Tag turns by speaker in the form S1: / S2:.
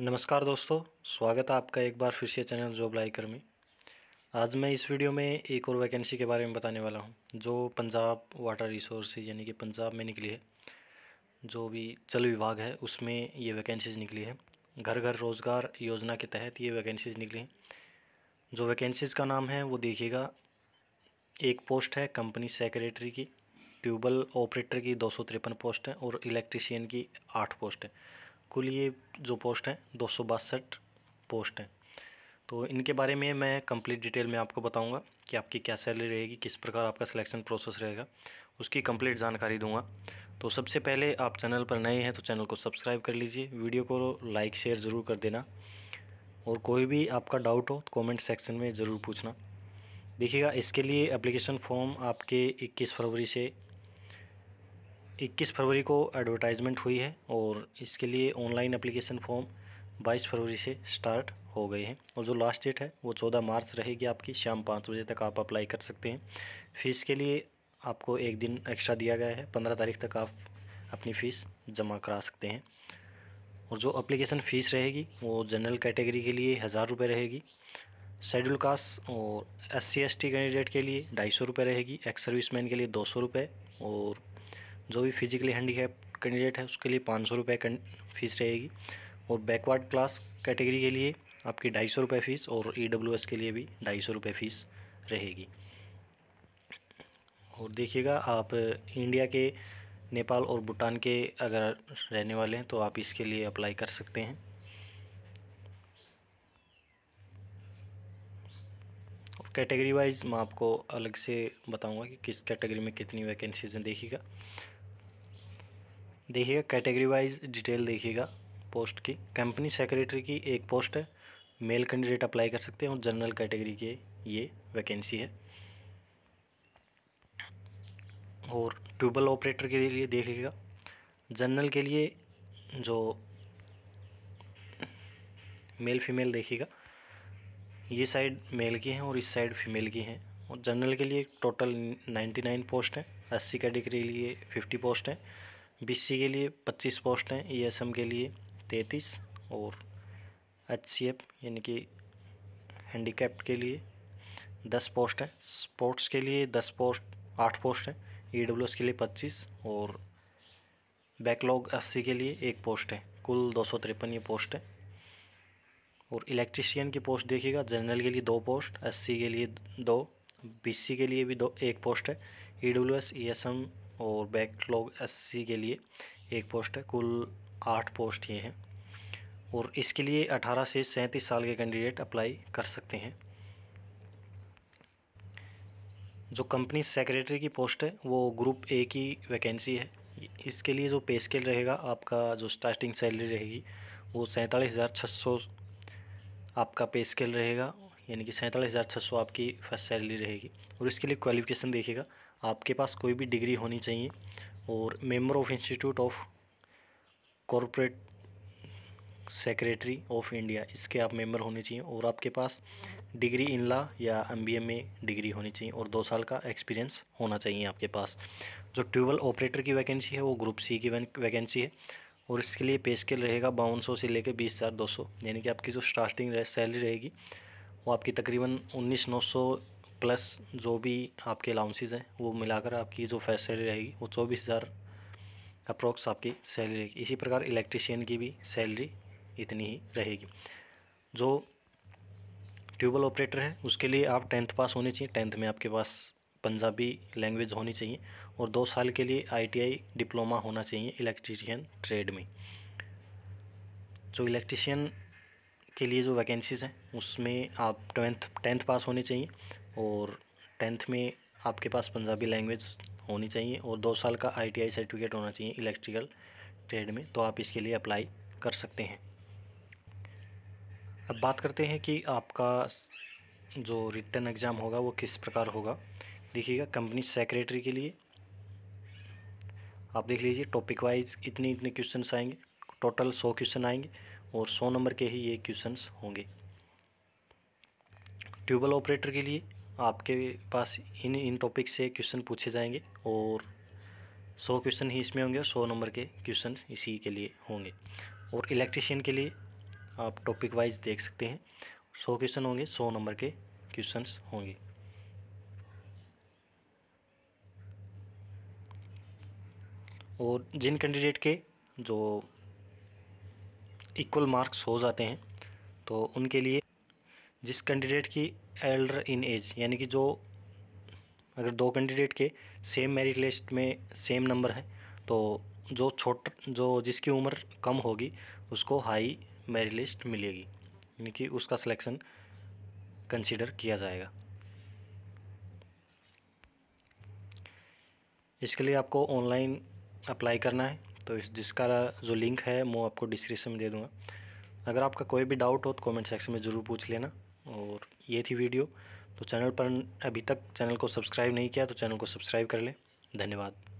S1: नमस्कार दोस्तों स्वागत है आपका एक बार फिर से चैनल जॉब लाइकर में आज मैं इस वीडियो में एक और वैकेंसी के बारे में बताने वाला हूं जो पंजाब वाटर रिसोर्स यानी कि पंजाब में निकली है जो भी जल विभाग है उसमें ये वैकेंसीज़ निकली है घर घर रोज़गार योजना के तहत ये वैकेंसीज़ निकली हैं जो वैकेंसीज़ का नाम है वो देखिएगा एक पोस्ट है कंपनी सेक्रेटरी की ट्यूबल ऑपरेटर की दो पोस्ट है और इलेक्ट्रीशियन की आठ पोस्ट है कुल ये जो पोस्ट हैं दो पोस्ट हैं तो इनके बारे में मैं कंप्लीट डिटेल में आपको बताऊंगा कि आपकी क्या सैलरी रहेगी किस प्रकार आपका सिलेक्शन प्रोसेस रहेगा उसकी कंप्लीट जानकारी दूंगा तो सबसे पहले आप चैनल पर नए हैं तो चैनल को सब्सक्राइब कर लीजिए वीडियो को लाइक शेयर ज़रूर कर देना और कोई भी आपका डाउट हो तो कॉमेंट सेक्शन में ज़रूर पूछना देखिएगा इसके लिए एप्लीकेशन फॉर्म आपके इक्कीस फरवरी से 21 फरवरी को एडवर्टाइजमेंट हुई है और इसके लिए ऑनलाइन अप्लीकेशन फॉर्म 22 फरवरी से स्टार्ट हो गए हैं और जो लास्ट डेट है वो 14 मार्च रहेगी आपकी शाम पाँच बजे तक आप अप्लाई कर सकते हैं फ़ीस के लिए आपको एक दिन एक्स्ट्रा दिया गया है पंद्रह तारीख तक आप अपनी फ़ीस जमा करा सकते हैं और जो अप्लीकेशन फ़ीस रहेगी वो जनरल कैटेगरी के लिए हज़ार रुपये रहेगी शेड्यूल कास्ट और एस सी कैंडिडेट के लिए ढाई सौ रुपये रहेगी एक्स सर्विसमैन के लिए दो सौ रुपये और जो भी फिज़िकली हैंडीकैप कैंडिडेट है उसके लिए पाँच सौ रुपये फ़ीस रहेगी और बैकवर्ड क्लास कैटेगरी के लिए आपकी ढाई सौ रुपये फ़ीस और ई डब्ल्यू एस के लिए भी ढाई सौ रुपये फ़ीस रहेगी और देखिएगा आप इंडिया के नेपाल और भूटान के अगर रहने वाले हैं तो आप इसके लिए अप्लाई कर सकते हैं और कैटेगरी वाइज मैं आपको अलग से बताऊंगा कि किस कैटेगरी में कितनी वैकेंसीज हैं देखिएगा देखिएगा कैटेगरी वाइज डिटेल देखिएगा पोस्ट की कंपनी सेक्रेटरी की एक पोस्ट है मेल कैंडिडेट अप्लाई कर सकते हैं और जनरल कैटेगरी के ये वैकेंसी है और ट्यूबल ऑपरेटर के लिए देखिएगा जनरल के लिए जो मेल फीमेल देखिएगा ये साइड मेल की हैं और इस साइड फीमेल की हैं और जनरल के लिए टोटल नाइन्टी नाइन पोस्ट हैं अस्सी कैटेगरी के लिए फ़िफ्टी पोस्ट हैं बीसी के लिए पच्चीस पोस्ट हैं ईएसएम e के लिए तैंतीस और एचसीएफ यानी कि हैंडीकैप्ड के लिए दस पोस्ट हैं स्पोर्ट्स के लिए दस पोस्ट आठ पोस्ट हैं ई e के लिए पच्चीस और बैकलॉग अस्सी के लिए एक पोस्ट है कुल दो सौ तिरपन ये पोस्ट है और इलेक्ट्रिशियन की पोस्ट देखिएगा जनरल के लिए दो पोस्ट एससी के लिए दो बीसी के लिए भी दो एक पोस्ट है E W S E S M और बैकलॉग अस्सी के लिए एक पोस्ट है कुल आठ पोस्ट ये हैं और इसके लिए अठारह से सैंतीस साल के कैंडिडेट अप्लाई कर सकते हैं जो कंपनी सेक्रेटरी की पोस्ट है वो ग्रुप ए की वैकेंसी है इसके लिए जो पे स्केल रहेगा आपका जो स्टार्टिंग सैलरी रहेगी वो सैंतालीस हज़ार छः सौ आपका पे स्केल रहेगा यानी कि सैंतालीस हज़ार छः सौ आपकी फर्स्ट सैलरी रहेगी और इसके लिए क्वालिफिकेशन देखिएगा आपके पास कोई भी डिग्री होनी चाहिए और member of institute of corporate secretary of India इसके आप मेंबर होने चाहिए और आपके पास डिग्री इन ला या एम बी ए में डिग्री होनी चाहिए और दो साल का एक्सपीरियंस होना चाहिए आपके पास जो ट्यूबल ऑपरेटर की वैकेंसी है वो ग्रुप सी की वैकेंसी है और इसके लिए पे स्केल रहेगा बावन सौ से लेकर बीस हज़ार दो सौ यानी कि आपकी जो स्टार्टिंग सैलरी रहेगी वो आपकी तकरीबन उन्नीस नौ सौ प्लस जो भी आपके अलाउंसेज हैं वो मिलाकर आपकी जो फैस सैलरी रहेगी वो चौबीस हज़ार अप्रोक्स आपकी सैलरी रहेगी इसी प्रकार इलेक्ट्रिशियन की भी सैलरी इतनी ही रहेगी जो ट्यूबल ऑपरेटर है उसके लिए आप टेंथ पास होने चाहिए टेंथ में आपके पास पंजाबी लैंग्वेज होनी चाहिए और दो साल के लिए आईटीआई डिप्लोमा होना चाहिए इलेक्ट्रिशियन ट्रेड में जो इलेक्ट्रिशियन के लिए जो वैकेंसीज़ हैं उसमें आप ट्वेंथ टेंथ पास होने चाहिए और टेंथ में आपके पास पंजाबी लैंग्वेज होनी चाहिए और दो साल का आईटीआई सर्टिफिकेट होना चाहिए इलेक्ट्रिकल ट्रेड में तो आप इसके लिए अप्लाई कर सकते हैं अब बात करते हैं कि आपका जो रिटर्न एग्ज़ाम होगा वो किस प्रकार होगा देखिएगा कंपनी सेक्रेटरी के लिए आप देख लीजिए टॉपिक वाइज इतने इतने क्वेश्चन आएंगे टोटल सौ क्वेश्चन आएंगे और सौ नंबर के ही ये क्वेश्चंस होंगे ट्यूबल ऑपरेटर के लिए आपके पास इन इन टॉपिक से क्वेश्चन पूछे जाएंगे और सौ क्वेश्चन ही इसमें होंगे और सौ नंबर के क्वेश्चन इसी के लिए होंगे और इलेक्ट्रिशियन के लिए आप टॉपिक वाइज देख सकते हैं सौ क्वेश्चन होंगे सौ नंबर के क्वेश्चंस होंगे और जिन कैंडिडेट के जो इक्वल मार्क्स हो जाते हैं तो उनके लिए जिस कैंडिडेट की एल्डर इन एज यानी कि जो अगर दो कैंडिडेट के सेम मेरिट लिस्ट में सेम नंबर है तो जो छोट जो जिसकी उम्र कम होगी उसको हाई मेरिट लिस्ट मिलेगी यानी कि उसका सिलेक्शन कंसीडर किया जाएगा इसके लिए आपको ऑनलाइन अप्लाई करना है तो इस जिसका जो लिंक है वो आपको डिस्क्रिप्शन में दे दूँगा अगर आपका कोई भी डाउट हो तो कमेंट सेक्शन में ज़रूर पूछ लेना और ये थी वीडियो तो चैनल पर अभी तक चैनल को सब्सक्राइब नहीं किया तो चैनल को सब्सक्राइब कर लें धन्यवाद